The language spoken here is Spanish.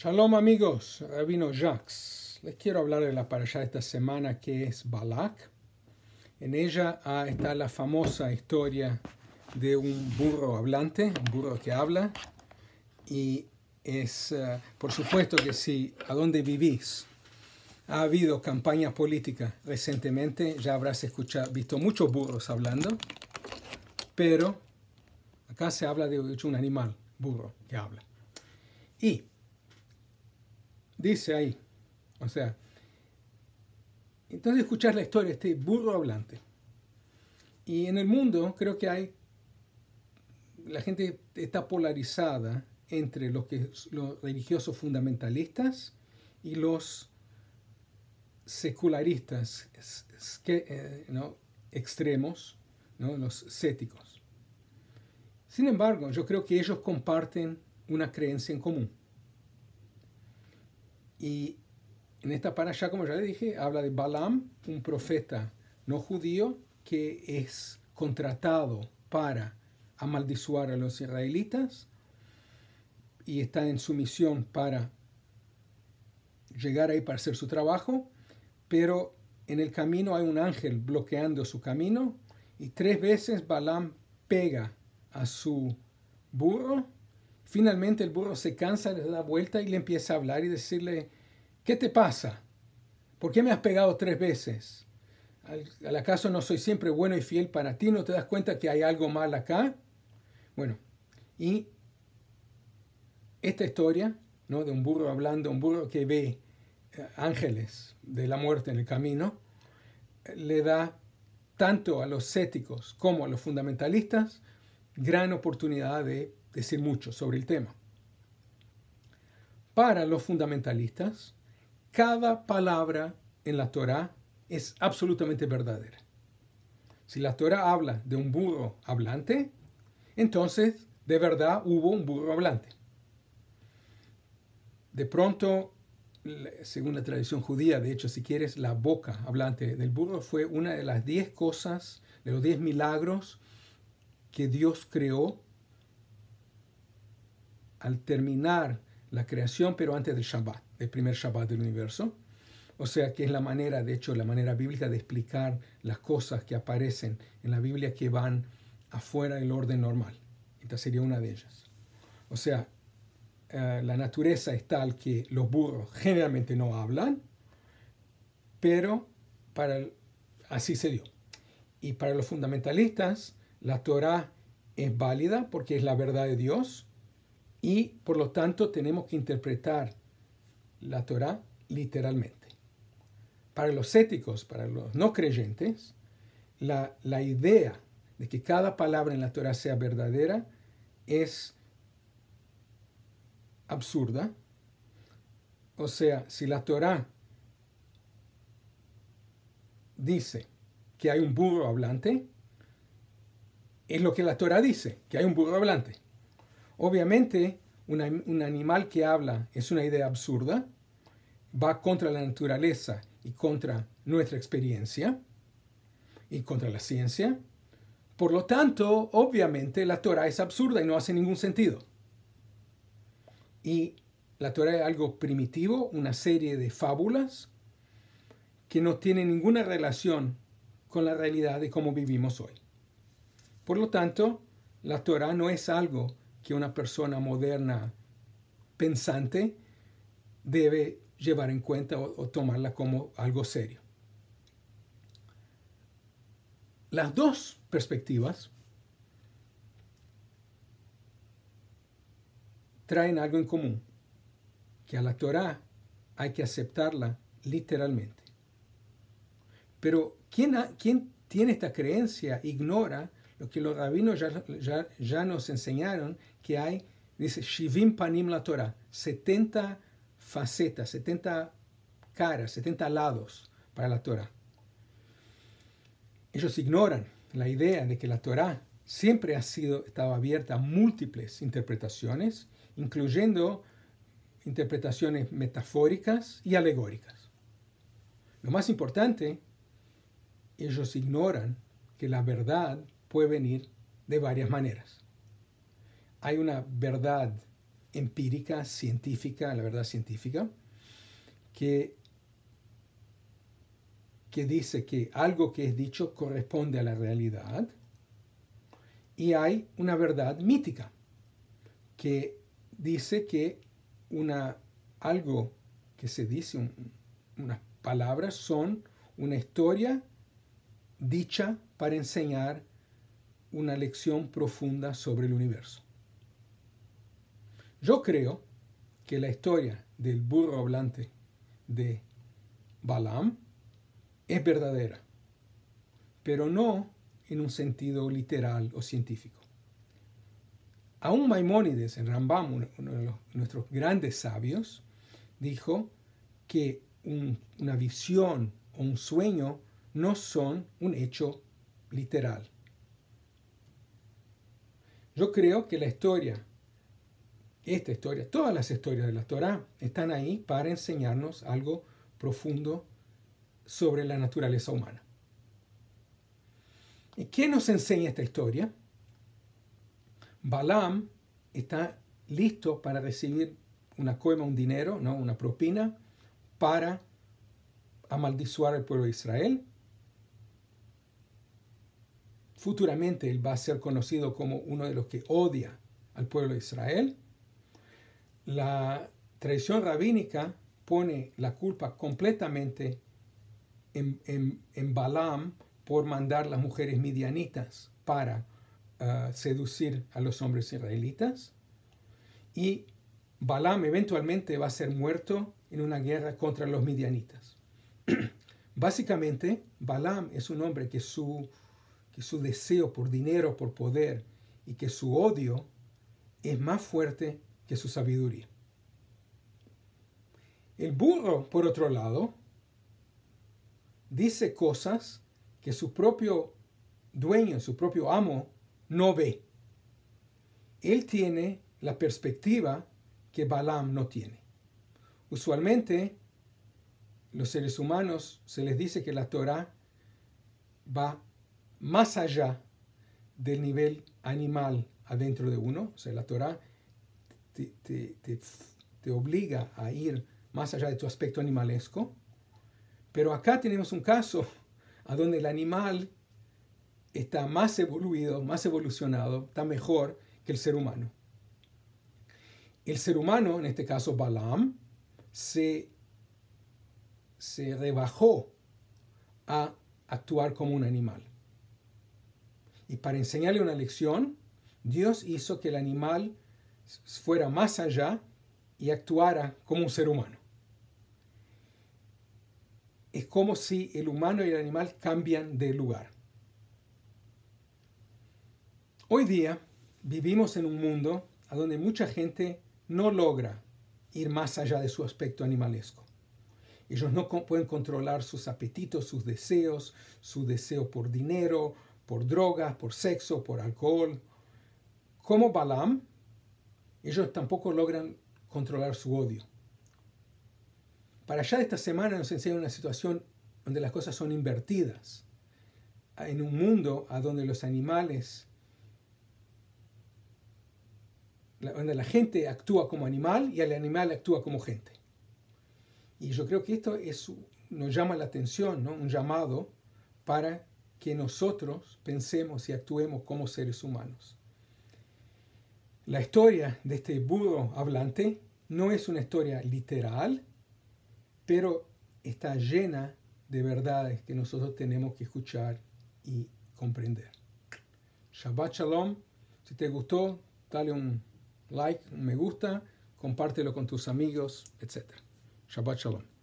Shalom amigos, Rabino Jacques. Les quiero hablar de la parasha de esta semana que es Balak. En ella ah, está la famosa historia de un burro hablante, un burro que habla. Y es, ah, por supuesto que si a dónde vivís ha habido campaña política recientemente, ya habrás escuchado, visto muchos burros hablando, pero acá se habla de un animal, burro, que habla. Y Dice ahí. O sea, entonces escuchar la historia este burro hablante. Y en el mundo creo que hay, la gente está polarizada entre los, religiosos fundamentalistas y los secularistas eh, extremos, los céticos. Sin embargo, yo creo que ellos comparten una creencia en común. Y en esta parasha, como ya le dije, habla de Balaam, un profeta no judío que es contratado para amaldizuar a los israelitas y está en su misión para llegar ahí para hacer su trabajo, pero en el camino hay un ángel bloqueando su camino y tres veces Balaam pega a su burro Finalmente el burro se cansa, le da vuelta y le empieza a hablar y decirle, ¿qué te pasa? ¿Por qué me has pegado tres veces? ¿Al, acaso no soy siempre bueno y fiel para ti? ¿No te das cuenta que hay algo mal acá? Bueno, y esta historia ¿no? de un burro hablando, un burro que ve eh, ángeles de la muerte en el camino, le da tanto a los céticos como a los fundamentalistas gran oportunidad de decir mucho sobre el tema. Para los fundamentalistas, cada palabra en la Torá es absolutamente verdadera. Si la Torá habla de un burro hablante, entonces de verdad hubo un burro hablante. De pronto, según la tradición judía, de hecho, si quieres, la boca hablante del burro fue una de las diez cosas, de los diez milagros que Dios creó al terminar la creación, pero antes del Shabbat, del primer Shabbat del universo. O sea que es la manera, de hecho, la manera bíblica de explicar las cosas que aparecen en la Biblia que van afuera del orden normal. Esta sería una de ellas. O sea, eh, la naturaleza es tal que los burros generalmente no hablan, pero para así se dio. Y para los fundamentalistas, la Torah es válida porque es la verdad de Dios y por lo tanto tenemos que interpretar la Torá literalmente. Para los éticos, para los no creyentes, la, la idea de que cada palabra en la Torá sea verdadera es absurda. O sea, si la Torá dice que hay un burro hablante, es lo que la Torá dice, que hay un burro hablante. Obviamente, un animal que habla es una idea absurda, va contra la naturaleza y contra nuestra experiencia y contra la ciencia. Por lo tanto, obviamente, la Torah es absurda y no hace ningún sentido. Y la Torah es algo primitivo, una serie de fábulas que no tienen ninguna relación con la realidad de cómo vivimos hoy. Por lo tanto, la Torah no es algo que una persona moderna pensante debe llevar en cuenta o, tomarla como algo serio. Las dos perspectivas traen algo en común, que a la Torah hay que aceptarla literalmente. Pero quién quien tiene esta creencia ignora lo que los rabinos ya, nos enseñaron que hay, dice, Shivim Panim la Torah, 70 facetas, 70 caras, 70 lados para la Torah. Ellos ignoran la idea de que la Torah siempre ha sido, estaba abierta a múltiples interpretaciones, incluyendo interpretaciones metafóricas y alegóricas. Lo más importante, ellos ignoran que la verdad puede venir de varias maneras. Hay una verdad empírica, científica, la verdad científica, que, que dice que algo que es dicho corresponde a la realidad. Y hay una verdad mítica, que dice que una, algo que se dice, unas palabras, son una historia dicha para enseñar una lección profunda sobre el universo. Yo creo que la historia del burro hablante de Balaam es verdadera, pero no en un sentido literal o científico. Aún Maimónides, en Rambam, uno de nuestros grandes sabios, dijo que una visión o un sueño no son un hecho literal, yo creo que la historia, esta historia, todas las historias de la Torah están ahí para enseñarnos algo profundo sobre la naturaleza humana. ¿Y qué nos enseña esta historia? Balaam está listo para recibir una coima, un dinero, ¿no? una propina, para amaldizuar al pueblo de Israel. Futuramente él va a ser conocido como uno de los que odia al pueblo de Israel. La tradición rabínica pone la culpa completamente en, Balaam por mandar las mujeres midianitas para uh, seducir a los hombres israelitas. Y Balaam eventualmente va a ser muerto en una guerra contra los midianitas. Básicamente, Balaam es un hombre que su y su deseo por dinero, por poder, y que su odio es más fuerte que su sabiduría. El burro, por otro lado, dice cosas que su propio dueño, su propio amo, no ve. Él tiene la perspectiva que Balaam no tiene. Usualmente, los seres humanos se les dice que la Torah va más allá del nivel animal adentro de uno. O sea, la Torah te, obliga a ir más allá de tu aspecto animalesco. Pero acá tenemos un caso a donde el animal está más evoluido, más evolucionado, está mejor que el ser humano. El ser humano, en este caso Balaam, se, se rebajó a actuar como un animal. Y para enseñarle una lección, Dios hizo que el animal fuera más allá y actuara como un ser humano. Es como si el humano y el animal cambian de lugar. Hoy día vivimos en un mundo a donde mucha gente no logra ir más allá de su aspecto animalesco. Ellos no pueden controlar sus apetitos, sus deseos, su deseo por dinero, por drogas, por sexo, por alcohol. Como Balam, ellos tampoco logran controlar su odio. Para allá de esta semana nos enseña una situación donde las cosas son invertidas. En un mundo a donde los animales, donde la gente actúa como animal y el animal actúa como gente. Y yo creo que esto es, nos llama la atención, ¿no? un llamado para que nosotros pensemos y actuemos como seres humanos. La historia de este budo hablante no es una historia literal, pero está llena de verdades que nosotros tenemos que escuchar y comprender. Shabbat Shalom. Si te gustó, dale un like, un me gusta, compártelo con tus amigos, etc. Shabbat Shalom.